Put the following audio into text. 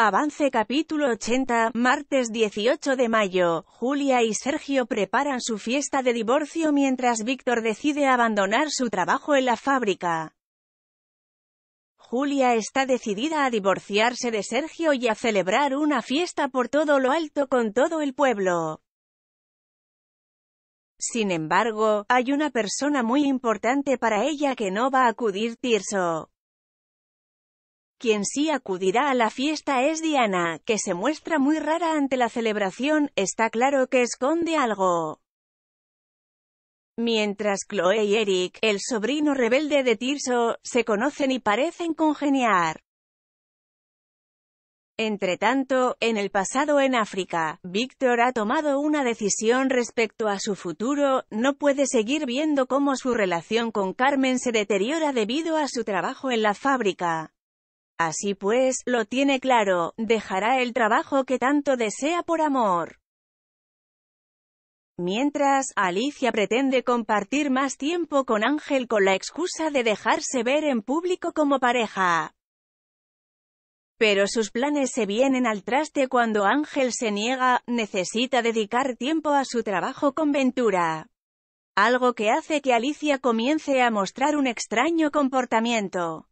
Avance capítulo 80, martes 18 de mayo, Julia y Sergio preparan su fiesta de divorcio mientras Víctor decide abandonar su trabajo en la fábrica. Julia está decidida a divorciarse de Sergio y a celebrar una fiesta por todo lo alto con todo el pueblo. Sin embargo, hay una persona muy importante para ella que no va a acudir Tirso. Quien sí acudirá a la fiesta es Diana, que se muestra muy rara ante la celebración, está claro que esconde algo. Mientras Chloe y Eric, el sobrino rebelde de Tirso, se conocen y parecen congeniar. Entretanto, en el pasado en África, Víctor ha tomado una decisión respecto a su futuro, no puede seguir viendo cómo su relación con Carmen se deteriora debido a su trabajo en la fábrica. Así pues, lo tiene claro, dejará el trabajo que tanto desea por amor. Mientras, Alicia pretende compartir más tiempo con Ángel con la excusa de dejarse ver en público como pareja. Pero sus planes se vienen al traste cuando Ángel se niega, necesita dedicar tiempo a su trabajo con Ventura. Algo que hace que Alicia comience a mostrar un extraño comportamiento.